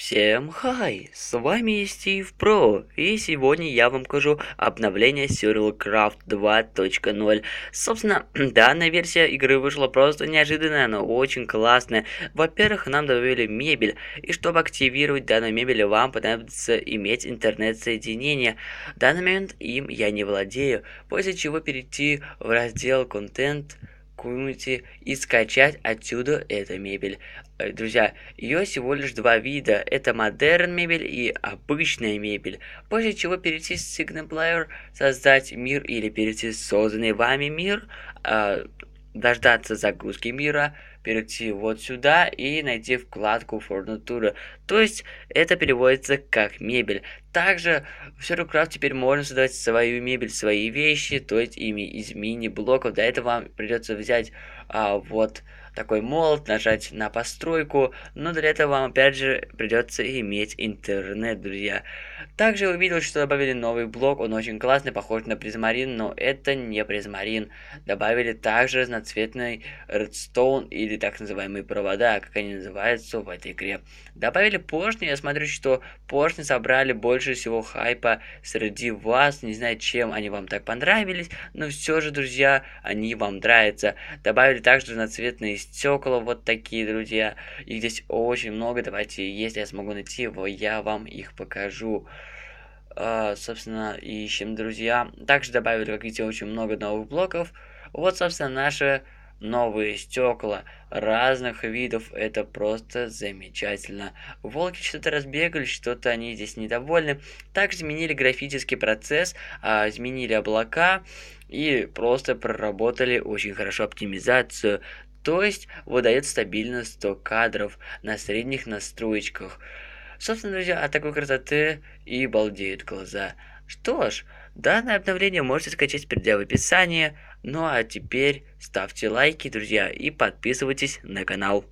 Всем хай, с вами Стив Про, и сегодня я вам покажу обновление Serial Craft 2.0. Собственно, данная версия игры вышла просто неожиданная, но очень классная. Во-первых, нам добавили мебель, и чтобы активировать данную мебель, вам понадобится иметь интернет-соединение. В данный момент им я не владею, после чего перейти в раздел «Контент», комнате и скачать отсюда эту мебель. Э, друзья, ее всего лишь два вида. Это модерн мебель и обычная мебель. После чего перейти с Signal Player, создать мир или перейти в созданный вами мир, э, дождаться загрузки мира, перейти вот сюда и найти вкладку «Фурнитура». То есть это переводится как «мебель». Также в Serocraft теперь можно создавать свою мебель, свои вещи, то есть ими из мини-блоков. Для этого вам придется взять а, вот такой молот, нажать на постройку, но для этого вам опять же придется иметь интернет, друзья. Также я увидел, что добавили новый блок, он очень классный, похож на призмарин, но это не призмарин. Добавили также разноцветный редстоун и или так называемые провода, как они называются в этой игре. Добавили поршни, я смотрю, что поршни собрали больше всего хайпа среди вас, не знаю, чем они вам так понравились, но все же, друзья, они вам нравятся. Добавили также разноцветные стекла, вот такие, друзья, их здесь очень много, давайте, если я смогу найти его, я вам их покажу. Uh, собственно, ищем, друзья. Также добавили, как видите, очень много новых блоков. Вот, собственно, наше новые стекла разных видов, это просто замечательно. Волки что-то разбегались, что-то они здесь недовольны. Также изменили графический процесс, а изменили облака и просто проработали очень хорошо оптимизацию. То есть выдает стабильно 100 кадров на средних настройках Собственно, друзья, от такой красоты и балдеют глаза. Что ж, данное обновление можете скачать в описание. Ну а теперь ставьте лайки, друзья, и подписывайтесь на канал.